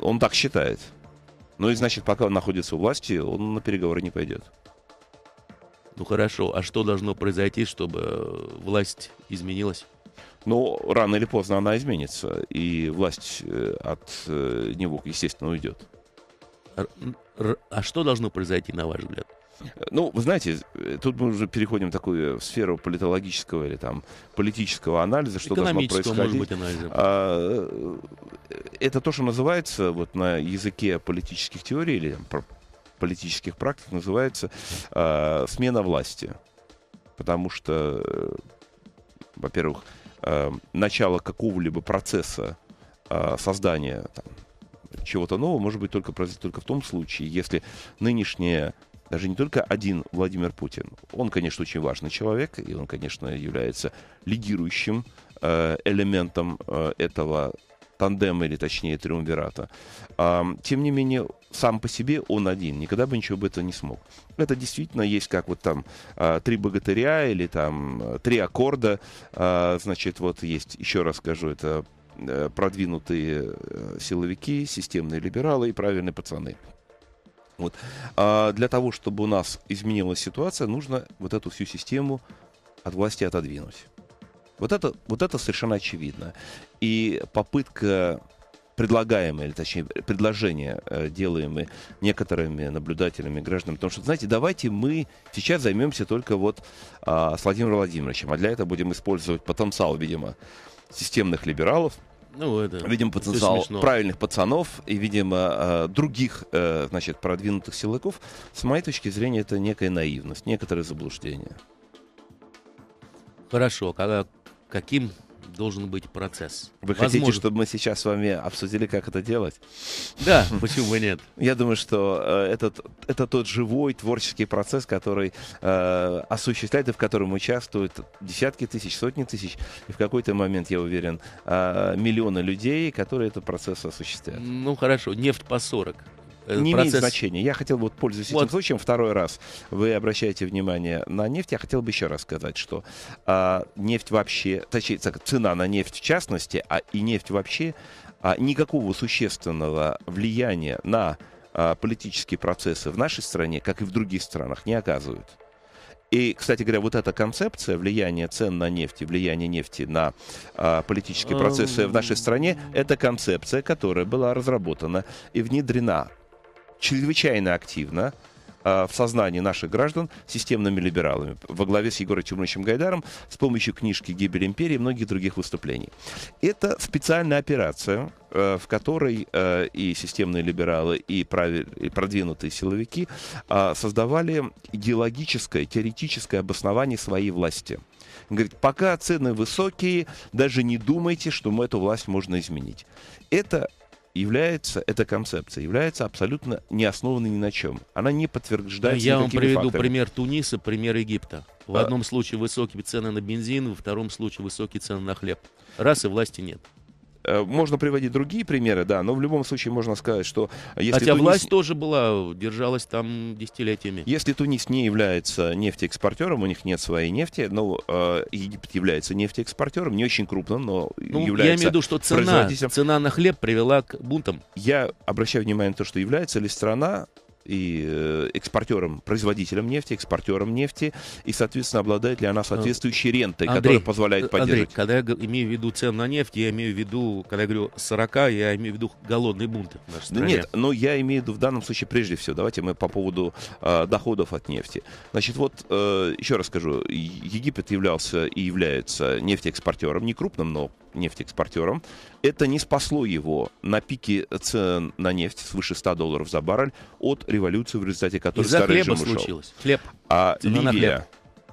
Он так считает. Ну и значит, пока он находится у власти, он на переговоры не пойдет. Ну хорошо, а что должно произойти, чтобы э, власть изменилась? Ну рано или поздно она изменится, и власть э, от э, него, естественно, уйдет. А, а что должно произойти, на ваш взгляд? Ну, вы знаете, э, тут мы уже переходим в такую э, сферу политологического или там политического анализа, что должно происходить. Может быть, анализа. А, э, это то, что называется вот на языке политических теорий или там, политических практик называется а, смена власти, потому что, во-первых, а, начало какого-либо процесса а, создания там, чего-то нового может быть только произойти только в том случае, если нынешняя даже не только один Владимир Путин. Он, конечно, очень важный человек, и он, конечно, является лидирующим э, элементом э, этого тандема, или точнее триумвирата. А, тем не менее, сам по себе он один, никогда бы ничего бы этого не смог. Это действительно есть как вот там э, три богатыря или там три аккорда. Значит, вот есть, еще раз скажу, это продвинутые силовики, системные либералы и правильные пацаны. Вот. А для того, чтобы у нас изменилась ситуация, нужно вот эту всю систему от власти отодвинуть. Вот это, вот это совершенно очевидно. И попытка предлагаемые, или точнее предложения, э, делаемые некоторыми наблюдателями, гражданами, потому что, знаете, давайте мы сейчас займемся только вот а, с Владимиром Владимировичем, а для этого будем использовать потенциал, видимо, системных либералов, ну, это видим потенциал правильных пацанов и, видимо, э, других, э, значит, продвинутых силовиков. С моей точки зрения, это некая наивность, некоторое заблуждение. Хорошо, когда каким должен быть процесс. Вы Возможно. хотите, чтобы мы сейчас с вами обсудили, как это делать? Да, почему бы нет? Я думаю, что э, этот, это тот живой творческий процесс, который э, осуществляет и в котором участвуют десятки тысяч, сотни тысяч, и в какой-то момент, я уверен, э, миллионы людей, которые этот процесс осуществляют. Ну хорошо, нефть по 40. Э, не процесс... имеет значения. Я хотел бы, вот, пользуясь вот. этим случаем, второй раз вы обращаете внимание на нефть. Я хотел бы еще раз сказать, что а, нефть вообще, точнее, цена на нефть в частности, а и нефть вообще, а, никакого существенного влияния на а, политические процессы в нашей стране, как и в других странах, не оказывают. И, кстати говоря, вот эта концепция влияния цен на нефть и влияния нефти на а, политические эм, процессы в нашей стране, это концепция, которая была разработана и внедрена чрезвычайно активно а, в сознании наших граждан системными либералами во главе с Егором Тимуровичем Гайдаром с помощью книжки «Гибель империи» и многих других выступлений. Это специальная операция, э, в которой э, и системные либералы, и, продвинутые силовики а, создавали идеологическое, теоретическое обоснование своей власти. Говорит, пока цены высокие, даже не думайте, что мы эту власть можно изменить. Это является, эта концепция является абсолютно не основанной ни на чем. Она не подтверждается Я вам приведу факторами. пример Туниса, пример Египта. В а... одном случае высокие цены на бензин, во втором случае высокие цены на хлеб. Раз и власти нет. Э, можно приводить другие примеры, да, но в любом случае можно сказать, что... Если Хотя Тунис... власть тоже была, держалась там десятилетиями. Если Тунис не является нефтеэкспортером, у них нет своей нефти, но э, Египет является нефтеэкспортером, не очень крупным, но ну, является... Я имею в виду, что цена, цена на хлеб привела к бунтам. Я обращаю внимание на то, что является ли страна и э, экспортером-производителем нефти, экспортером нефти, и, соответственно, обладает ли она соответствующей рентой, Андрей, которая позволяет э, поддерживать. Андрей, когда я имею в виду цен на нефть, я имею в виду, когда я говорю 40, я имею в виду голодный бунт. в нашей стране. Нет, но я имею в виду в данном случае прежде всего, давайте мы по поводу э, доходов от нефти. Значит, вот э, еще раз скажу, Египет являлся и является нефтеэкспортером, не крупным, но нефтеэкспортером. Это не спасло его на пике цен на нефть свыше 100 долларов за баррель от революции, в результате которой Из-за старый хлеба режим случилось. Ушел. Хлеб. А Цена Ливия, хлеб.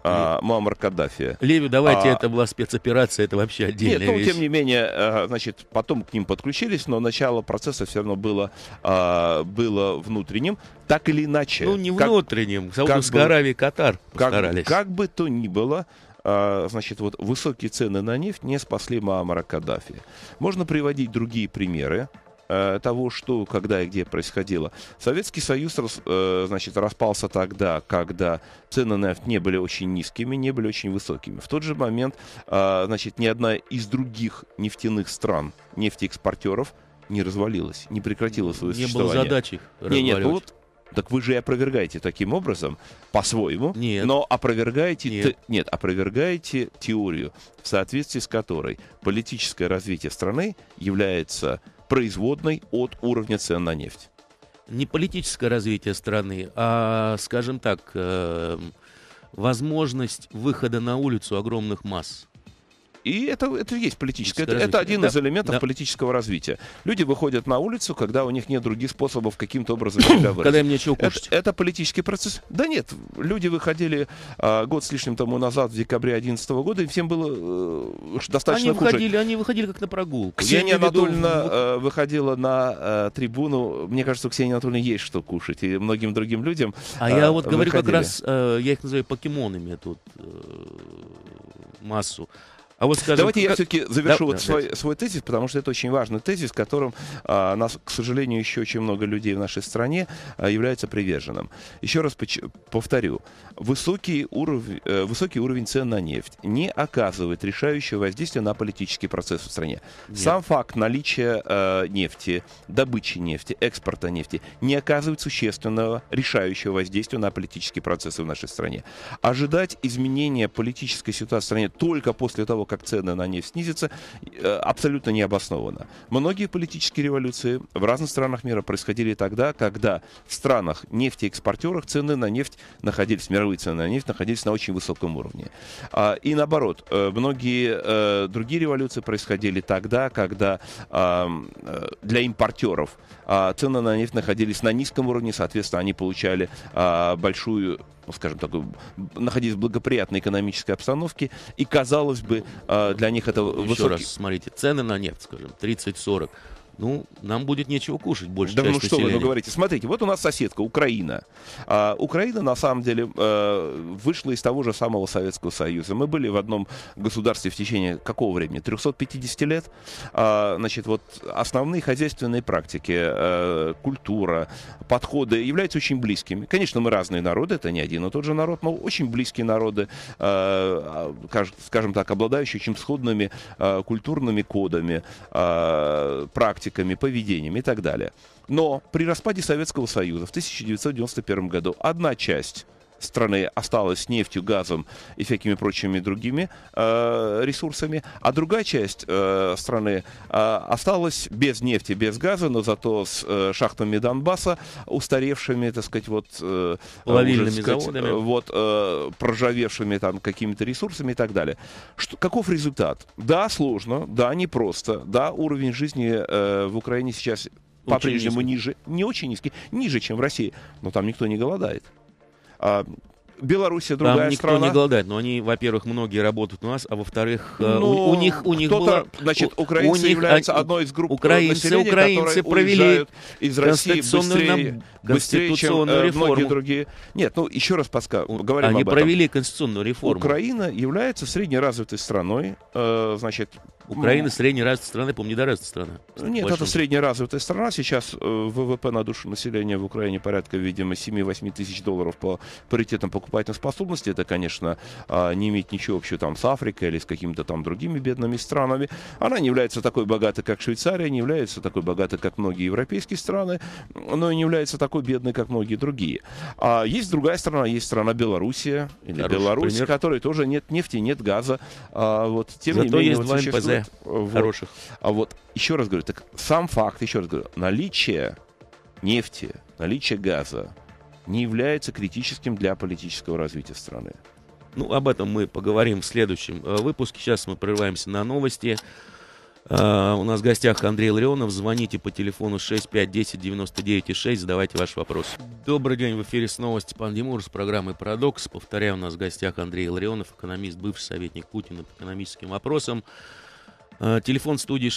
А, Мамар Каддафи. Ливию, давайте, а, это была спецоперация, это вообще отдельная нет, ну, вещь. тем не менее, э, значит, потом к ним подключились, но начало процесса все равно было, а, было внутренним. Так или иначе. Ну, не как, внутренним, Саудовская Аравия и Катар как, постарались. Как бы то ни было, а, значит, вот высокие цены на нефть не спасли Маамара Каддафи. Можно приводить другие примеры э, того, что, когда и где происходило. Советский Союз э, значит, распался тогда, когда цены на нефть не были очень низкими, не были очень высокими. В тот же момент а, значит, ни одна из других нефтяных стран, нефтеэкспортеров, не развалилась, не прекратила свое не существование. Не было задачи. Нет, нет, ну вот так вы же и опровергаете таким образом, по-своему, нет. но опровергаете, нет. Те, нет, опровергаете теорию, в соответствии с которой политическое развитие страны является производной от уровня цен на нефть. Не политическое развитие страны, а, скажем так, эм, возможность выхода на улицу огромных масс. И это, это есть политическое. Это, это один да. из элементов да. политического развития. Люди выходят на улицу, когда у них нет других способов каким-то образом себя выразить. Когда им нечего кушать. Это, это политический процесс. Да нет, люди выходили а, год с лишним тому назад, в декабре 2011 года, и всем было э, достаточно они хуже. Выходили, они выходили как на прогулку. Ксения Анатольевна виду... э, выходила на э, трибуну. Мне кажется, у Ксении Анатольевны есть что кушать. И многим другим людям А э, я вот выходили. говорю как раз, э, я их называю покемонами тут э, массу. А вот скажем, Давайте как... я все-таки завершу да, вот да, свой, свой тезис, потому что это очень важный тезис, которым а, нас, к сожалению, еще очень много людей в нашей стране а, является приверженным. Еще раз повторю, высокий, уров... Э, высокий уровень цен на нефть не оказывает решающего воздействия на политический процесс в стране. Нет. Сам факт наличия а, нефти, добычи нефти, экспорта нефти не оказывает существенного решающего воздействия на политические процессы в нашей стране. Ожидать изменения политической ситуации в стране только после того, как как цены на нефть снизятся, э, абсолютно необоснованно. Многие политические революции в разных странах мира происходили тогда, когда в странах нефтеэкспортерах цены на нефть находились, мировые цены на нефть находились на очень высоком уровне. А, и наоборот, э, многие э, другие революции происходили тогда, когда а, для импортеров а, цены на нефть находились на низком уровне, соответственно, они получали большую скажем так, находились в благоприятной экономической обстановке, и, казалось бы, а, для них это Еще высокий... раз, смотрите, цены на нефть, скажем, 30-40, ну, нам будет нечего кушать больше. Да ну что населения. вы, говорите. Смотрите, вот у нас соседка, Украина. А, Украина, на самом деле, э, вышла из того же самого Советского Союза. Мы были в одном государстве в течение какого времени? 350 лет. А, значит, вот основные хозяйственные практики, э, культура, подходы являются очень близкими. Конечно, мы разные народы, это не один и тот же народ, но очень близкие народы, э, а, скажем так, обладающие очень сходными э, культурными кодами, э, практиками практиками, поведением и так далее. Но при распаде Советского Союза в 1991 году одна часть страны осталась нефтью, газом и всякими прочими другими э, ресурсами, а другая часть э, страны э, осталась без нефти, без газа, но зато с э, шахтами Донбасса, устаревшими, так сказать, вот э, лавильными сказать, заводами, э, вот э, проржавевшими там какими-то ресурсами и так далее. Что, каков результат? Да, сложно, да, непросто, да, уровень жизни э, в Украине сейчас по-прежнему ниже, не очень низкий, ниже, чем в России, но там никто не голодает. Um, Белоруссия другая Там никто страна. не голодает, но они, во-первых, многие работают у нас, а во-вторых, э, у, ну, у них у них было, значит, украинцы у них, являются а, одной из групп украинцы, украинцы провели из России быстрее, нам, быстрее чем э, реформу. многие другие. Нет, ну еще раз подска... говорим они об этом. провели конституционную реформу. Украина является среднеразвитой страной, э, значит. Ну, Украина ну, среднеразвитой страны, по-моему, недоразвитой страна. Нет, это среднеразвитая страна. Сейчас э, ВВП на душу населения в Украине порядка, видимо, 7-8 тысяч долларов по паритетам по покупательной способности. Это, конечно, а, не имеет ничего общего там с Африкой или с какими-то там другими бедными странами. Она не является такой богатой, как Швейцария, не является такой богатой, как многие европейские страны, но и не является такой бедной, как многие другие. А есть другая страна, есть страна Белоруссия или Хороший Беларусь, пример. которой тоже нет нефти, нет газа. А вот тем Зато не менее, есть вот, два МПЗ вот, хороших. А вот еще раз говорю, так сам факт, еще раз говорю, наличие нефти, наличие газа, не является критическим для политического развития страны. Ну, об этом мы поговорим в следующем э, выпуске. Сейчас мы прерываемся на новости. Э, у нас в гостях Андрей Ларионов. Звоните по телефону 6510-99-6, задавайте ваш вопрос. Добрый день, в эфире с новости Пан Димур с программы «Парадокс». Повторяю, у нас в гостях Андрей Ларионов, экономист, бывший советник Путина по экономическим вопросам. А, телефон студии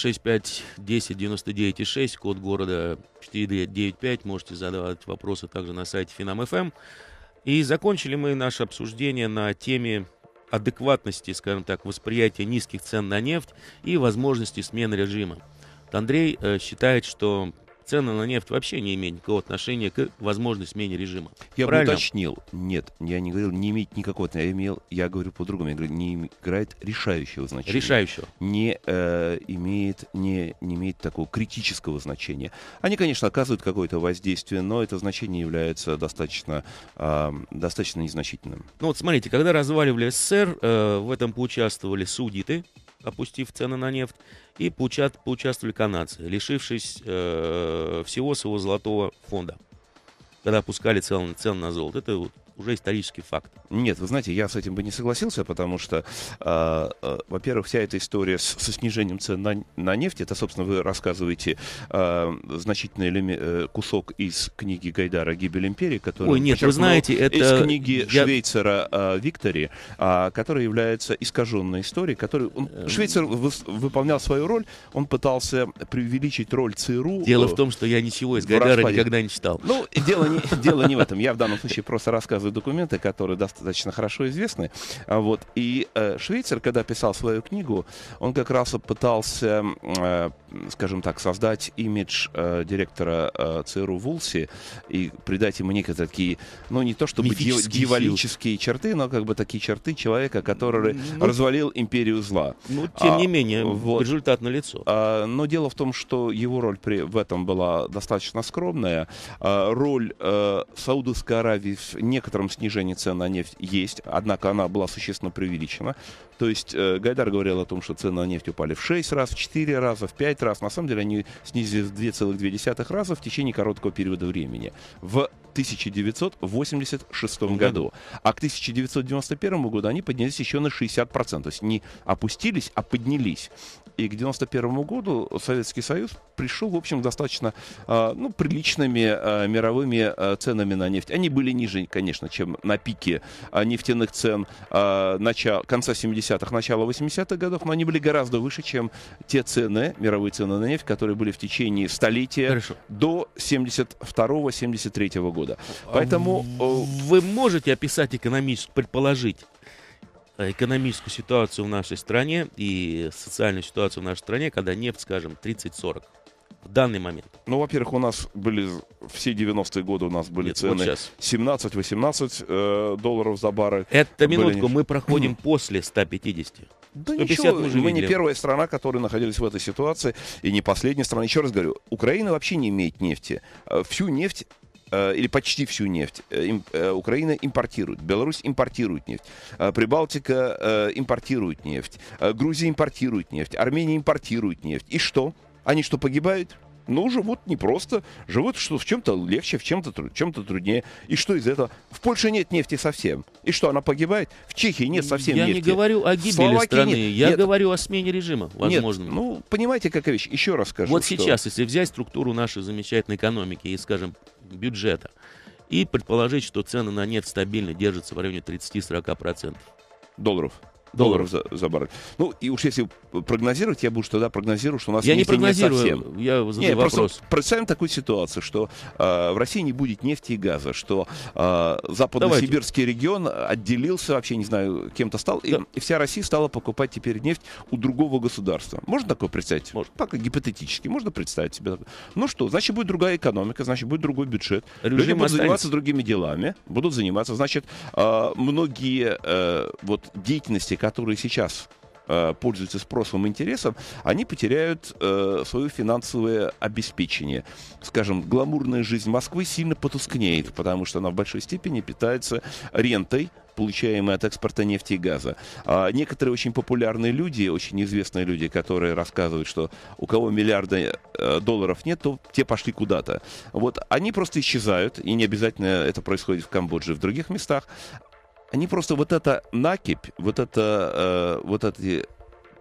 6510996, код города 495. Можете задавать вопросы также на сайте Финам.ФМ. Эм. И закончили мы наше обсуждение на теме адекватности, скажем так, восприятия низких цен на нефть и возможности смены режима. Андрей э, считает, что цены на нефть вообще не имеют никакого отношения к возможной смене режима. Я Правильно? бы уточнил. Нет, я не говорил не имеет никакого отношения. Я, имел, я говорю по-другому. Я говорю, не играет решающего значения. Решающего. Не, э, имеет, не, не имеет такого критического значения. Они, конечно, оказывают какое-то воздействие, но это значение является достаточно, э, достаточно незначительным. Ну вот смотрите, когда разваливали СССР, э, в этом поучаствовали судиты, опустив цены на нефть, и поуча- поучаствовали канадцы, лишившись э, всего своего золотого фонда, когда опускали цены, цены на золото. Это вот уже исторический факт. Нет, вы знаете, я с этим бы не согласился, потому что, э, э, во-первых, вся эта история с, со снижением цен на, на нефть, это, собственно, вы рассказываете а, э, значительный элеме- кусок из книги Гайдара «Гибель империи», который... Ой, нет, вы знаете, это... Из книги я... Швейцара э, Виктори, э, которая является искаженной историей, который... Он, э, Швейцар вы, выполнял свою роль, он пытался преувеличить роль ЦРУ... Дело э, в том, что я ничего из Гайдара никогда не читал. Ну, дело не, дело не в этом. Я в данном случае просто рассказываю показывают документы, которые достаточно хорошо известны. А вот. И э, Швейцер, когда писал свою книгу, он как раз пытался, э, скажем так, создать имидж э, директора э, ЦРУ Вулси и придать ему некие такие, ну не то чтобы дев, черты, но как бы такие черты человека, который ну, ну, развалил империю зла. Ну, тем а, не менее, вот. результат налицо. А, но дело в том, что его роль при, в этом была достаточно скромная. А, роль а, Саудовской Аравии в некотором фактором снижения цен на нефть есть, однако она была существенно преувеличена. То есть э, Гайдар говорил о том, что цены на нефть упали в 6 раз, в 4 раза, в 5 раз. На самом деле они снизились в 2,2 раза в течение короткого периода времени. В 1986 году. А к 1991 году они поднялись еще на 60%. То есть не опустились, а поднялись. И к 1991 году Советский Союз пришел, в общем, достаточно э, ну, приличными э, мировыми э, ценами на нефть. Они были ниже, конечно, чем на пике э, нефтяных цен начала, конца 70 70-х, начало 80-х годов, но они были гораздо выше, чем те цены, мировые цены на нефть, которые были в течение столетия Хорошо. до 72-73 года. Поэтому... А вы можете описать экономическую, предположить, э, экономическую ситуацию в нашей стране и социальную ситуацию в нашей стране, когда нефть, скажем, 30-40? в данный момент? Ну, во-первых, у нас были все 90-е годы у нас были Нет, цены вот 17-18 э, долларов за баррель. Это минутку, были... мы проходим после 150. Да ничего, мы, мы не первая страна, которая находилась в этой ситуации, и не последняя страна. Еще раз говорю, Украина вообще не имеет нефти. Э, всю нефть э, или почти всю нефть. Э, им, Украина импортирует, Беларусь импортирует нефть, Прибалтика импортирует нефть, Грузия импортирует нефть, Армения импортирует нефть. И что? Они что, погибают? Ну, живут не просто, живут что в чем-то легче, в чем-то чем труднее. И что из этого? В Польше нет нефти совсем. И что, она погибает? В Чехии нет совсем я нефти. Я не говорю о гибели Словакии страны, нет. я нет. говорю о смене режима, возможно. Нет. Ну, понимаете, какая вещь? Еще раз скажу. Вот что... сейчас, если взять структуру нашей замечательной экономики и, скажем, бюджета, и предположить, что цены на нефть стабильно держатся в районе 30-40%. Долларов долларов за, за баррель. Ну, и уж если прогнозировать, я бы уж тогда прогнозирую, что у нас я не прогнозирую, совсем. Я задаю Нет, вопрос. Просто представим такую ситуацию, что э, в России не будет нефти и газа, что э, западно-сибирский регион отделился, вообще не знаю, кем-то стал, да. и, и вся Россия стала покупать теперь нефть у другого государства. Можно такое представить? Можно. Пока гипотетически, можно представить себе такое. Ну что, значит, будет другая экономика, значит, будет другой бюджет. Режим Люди будут останется. заниматься другими делами, будут заниматься, значит, э, многие э, вот деятельности, которые сейчас э, пользуются спросом и интересом, они потеряют э, свое финансовое обеспечение. Скажем, гламурная жизнь Москвы сильно потускнеет, потому что она в большой степени питается рентой, получаемой от экспорта нефти и газа. А некоторые очень популярные люди, очень известные люди, которые рассказывают, что у кого миллиарда э, долларов нет, то те пошли куда-то. Вот они просто исчезают, и не обязательно это происходит в Камбодже, в других местах они просто вот эта накипь, вот это, э, вот эти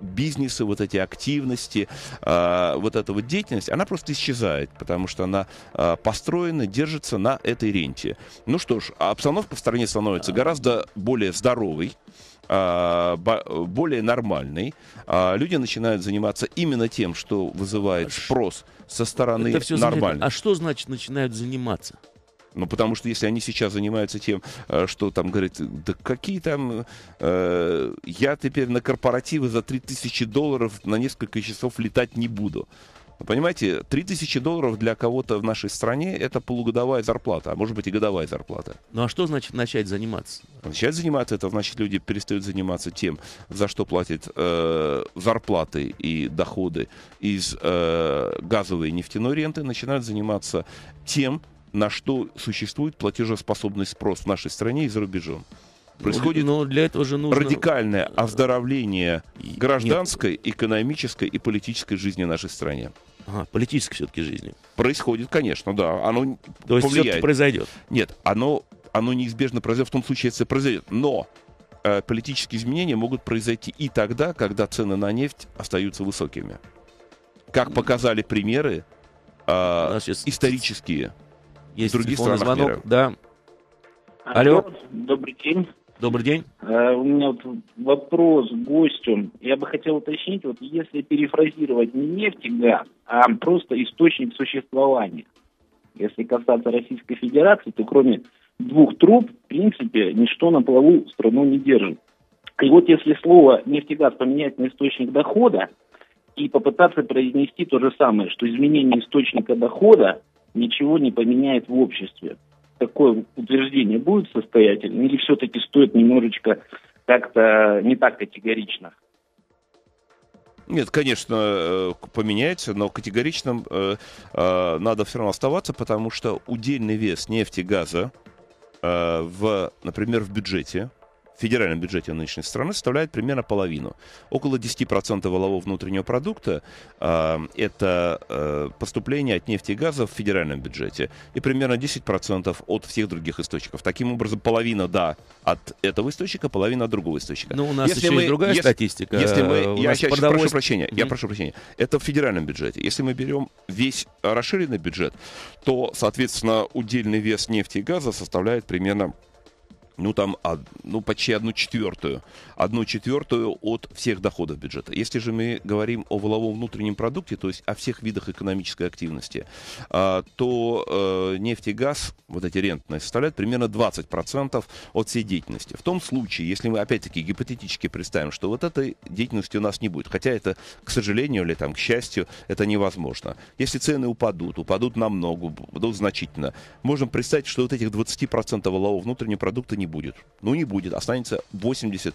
бизнесы, вот эти активности, э, вот эта вот деятельность, она просто исчезает, потому что она э, построена, держится на этой ренте. Ну что ж, обстановка в стране становится гораздо более здоровой э, более нормальный. Э, люди начинают заниматься именно тем, что вызывает спрос со стороны Это нормальных. А что значит начинают заниматься? Ну, потому что если они сейчас занимаются тем, э, что там, говорит, да какие там, э, я теперь на корпоративы за 3000 долларов на несколько часов летать не буду. Понимаете, 3000 долларов для кого-то в нашей стране это полугодовая зарплата, а может быть и годовая зарплата. Ну а что значит начать заниматься? Начать заниматься это значит люди перестают заниматься тем, за что платят э, зарплаты и доходы из э, газовой и нефтяной ренты, начинают заниматься тем, на что существует платежеспособный спрос в нашей стране и за рубежом. Происходит но ну, для этого же нужно... радикальное э, оздоровление гражданской, Нет. экономической и политической жизни нашей стране. Ага, политической все-таки жизни. Происходит, конечно, да. Оно То есть все-таки произойдет. Нет, оно, оно неизбежно произойдет в том случае, если произойдет. Но э, политические изменения могут произойти и тогда, когда цены на нефть остаются высокими. Как показали примеры э, исторические. Есть другие телефонный звонок. Мира. Да. Алло. Алло. Добрый день. Добрый день. Uh, у меня вот вопрос к гостю. Я бы хотел уточнить, вот если перефразировать не нефть и газ, а просто источник существования. Если касаться Российской Федерации, то кроме двух труб, в принципе, ничто на плаву страну не держит. И вот если слово «нефтегаз» поменять на источник дохода и попытаться произнести то же самое, что изменение источника дохода ничего не поменяет в обществе. Такое утверждение будет состоятельным или все-таки стоит немножечко как-то не так категорично? Нет, конечно, э, поменяется, но категоричным э, э, надо все равно оставаться, потому что удельный вес нефти, газа в, например, в бюджете федеральном бюджете нынешней страны составляет примерно половину. Около 10% валового внутреннего продукта э, — это э, поступление от нефти и газа в федеральном бюджете. И примерно 10% от всех других источников. Таким образом, половина, да, от этого источника, половина от другого источника. Но ну, у нас если еще мы, есть другая если, статистика. Если мы, э, я, нас продовольств... прошу прощения, я прошу прощения. Это в федеральном бюджете. Если мы берем весь расширенный бюджет, то, соответственно, удельный вес нефти и газа составляет примерно ну там, од, ну почти одну четвертую, одну четвертую от всех доходов бюджета. Если же мы говорим о воловом внутреннем продукте, то есть о всех видах экономической активности, а, то э, нефть и газ, вот эти рентные, составляют примерно 20% от всей деятельности. В том случае, если мы опять-таки гипотетически представим, что вот этой деятельности у нас не будет, хотя это, к сожалению или там, к счастью, это невозможно. Если цены упадут, упадут намного, упадут значительно, можем представить, что вот этих 20% волового внутреннего продукта не не будет. Ну, не будет. Останется 80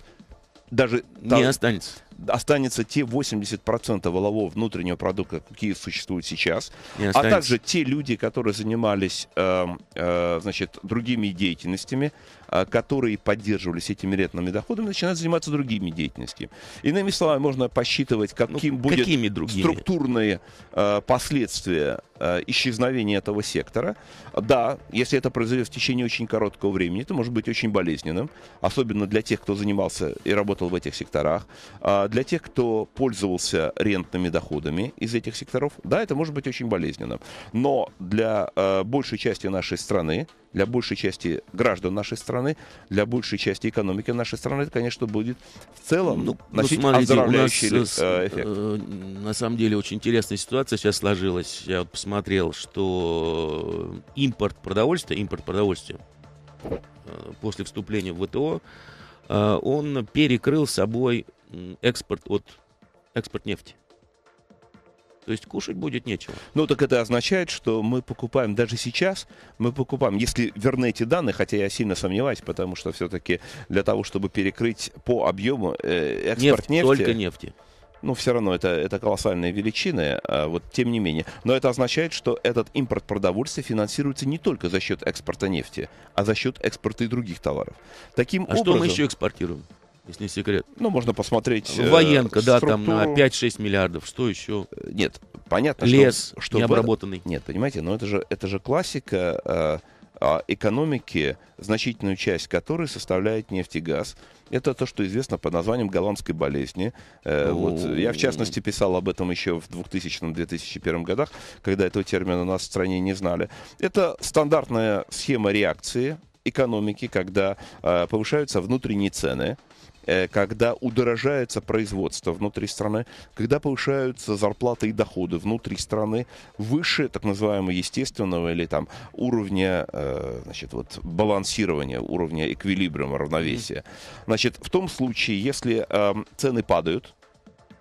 даже... Не там, останется останется те 80% волового внутреннего продукта, какие существуют сейчас, а также те люди, которые занимались э, э, значит, другими деятельностями, э, которые поддерживались этими ретными доходами, начинают заниматься другими деятельностями. Иными словами, можно посчитывать, ну, каким ну, будет какими другими? структурные э, последствия э, исчезновения этого сектора. Да, если это произойдет в течение очень короткого времени, это может быть очень болезненным, особенно для тех, кто занимался и работал в этих секторах. А, а для тех, кто пользовался рентными доходами из этих секторов, да, это может быть очень болезненно. Но для э, большей части нашей страны, для большей части граждан нашей страны, для большей части экономики нашей страны, это, конечно, будет в целом ну, ну носить ну, смотрите, оздоровляющий у нас, э, э, эффект. Э, на самом деле очень интересная ситуация сейчас сложилась. Я вот посмотрел, что импорт продовольствия, импорт продовольствия после вступления в ВТО, он перекрыл собой экспорт от экспорт нефти. То есть кушать будет нечего. Ну, так это означает, что мы покупаем, даже сейчас мы покупаем, если верны эти данные, хотя я сильно сомневаюсь, потому что все-таки для того, чтобы перекрыть по объему э, экспорт нефть, нефти... Только нефти. Ну, все равно это, это колоссальные величины, а вот тем не менее. Но это означает, что этот импорт продовольствия финансируется не только за счет экспорта нефти, а за счет экспорта и других товаров. Таким а образом... что мы еще экспортируем? если не секрет. Ну, можно посмотреть. Ну, э, военка, э, да, структуру. там на 5-6 миллиардов. Что еще? Э, нет, понятно, Лес, что, что необработанный. В... Нет, понимаете, но это же, это же классика э, а, экономики, значительную часть которой составляет нефть и газ. Это то, что известно под названием голландской болезни. Э, вот, я, в частности, писал об этом еще в 2000-2001 годах, когда этого термина у нас в стране не знали. Это стандартная схема реакции экономики, когда э, повышаются внутренние цены – Э, когда удорожается производство внутри страны, когда повышаются зарплаты и доходы внутри страны выше так называемого естественного или там уровня э, значит, вот, балансирования, уровня эквилибриума, равновесия. Значит, в том случае, если эм, цены падают,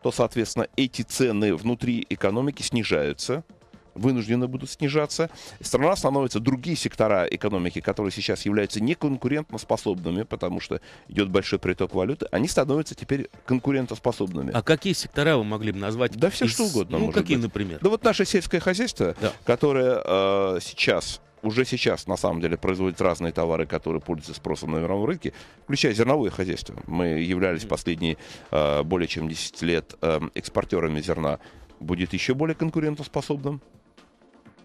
то, соответственно, эти цены внутри экономики снижаются – вынуждены будут снижаться. Страна становится другие сектора экономики, которые сейчас являются неконкурентоспособными, потому что идет большой приток валюты, они становятся теперь конкурентоспособными. А какие сектора вы могли бы назвать? Да все из... что угодно. Ну, какие, быть. например? Да вот наше сельское хозяйство, да. которое э, сейчас уже сейчас, на самом деле, производит разные товары, которые пользуются спросом на мировом рынке, включая зерновое хозяйство. Мы являлись последние э, более чем 10 лет э, экспортерами зерна. Будет еще более конкурентоспособным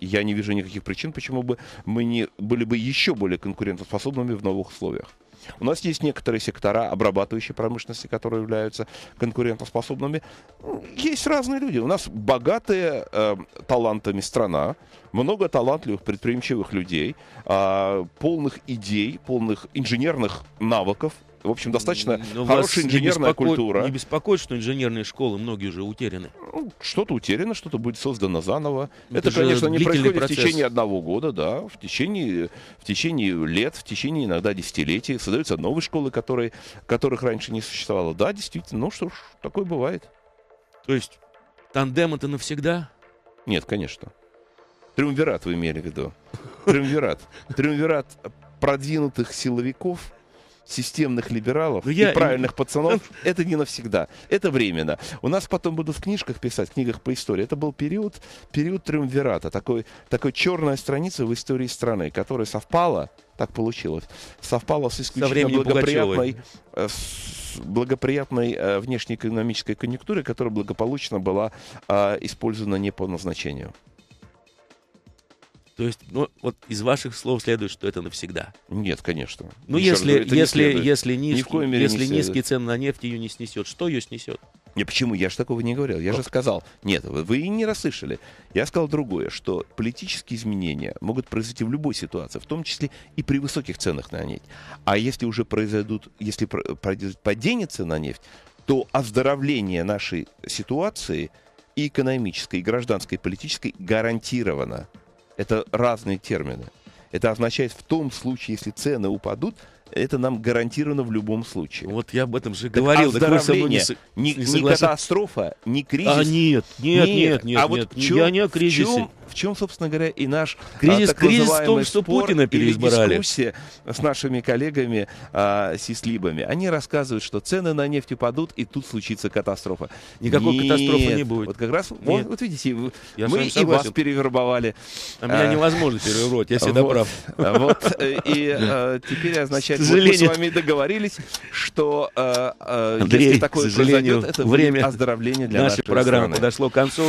я не вижу никаких причин, почему бы мы не были бы еще более конкурентоспособными в новых условиях. У нас есть некоторые сектора обрабатывающей промышленности, которые являются конкурентоспособными. Есть разные люди. У нас богатая э, талантами страна, много талантливых, предприимчивых людей, э, полных идей, полных инженерных навыков, в общем, достаточно Но ну, хорошая инженерная не беспоко... культура. Не беспокоит, что инженерные школы многие уже утеряны. Ну, что-то утеряно, что-то будет создано заново. Это, Это конечно, не происходит процесс. в течение одного года, да, в течение, в течение лет, в течение иногда десятилетий. Создаются новые школы, которые, которых раньше не существовало. Да, действительно, ну что ж, такое бывает. То есть тандем это навсегда? Нет, конечно. Триумвират вы имели в виду. Триумвират. Триумвират продвинутых силовиков, системных либералов Но ну, и я... правильных пацанов это не навсегда. Это временно. У нас потом будут в книжках писать, в книгах по истории. Это был период, период триумвирата, такой, такой черная страница в истории страны, которая совпала, так получилось, совпала с исключительно благоприятной, э, с благоприятной э, внешнеэкономической конъюнктурой, которая благополучно была э, использована не по назначению. То есть, ну, вот из ваших слов следует, что это навсегда. Нет, конечно. Ну, если, раз, если, не если, низкий, если не низкие цены на нефть ее не снесет, что ее снесет? Не, почему? Я же такого не говорил. Я вот. же сказал, нет, вы не расслышали. Я сказал другое, что политические изменения могут произойти в любой ситуации, в том числе и при высоких ценах на нефть. А если уже произойдут, если произойдет падение цен на нефть, то оздоровление нашей ситуации и экономической, и гражданской, и политической гарантировано. Это разные термины. Это означает в том случае, если цены упадут, это нам гарантировано в любом случае. Вот я об этом же говорил. А так так не, не, не катастрофа, не а, кризис. А нет, нет, нет, нет, нет. А вот нет чем, я не о кризисе. В чем, в чем, собственно говоря, и наш а, кризис, а, так кризис в том, что Путина переизбрали. дискуссия с нашими коллегами а, сислибами. Они рассказывают, что цены на нефть упадут, и тут случится катастрофа. Никакой нет, катастрофы не будет. Вот как раз, вот, вот видите, я мы и вас перевербовали. А, а меня невозможно перевербовать, я всегда вот, прав. Вот, э, и а, теперь означает к сожалению. Вот мы с вами договорились, что э, э, Андрей, если такое к сожалению, произойдет, это время оздоровление для нашей, нашей программы подошло к концу.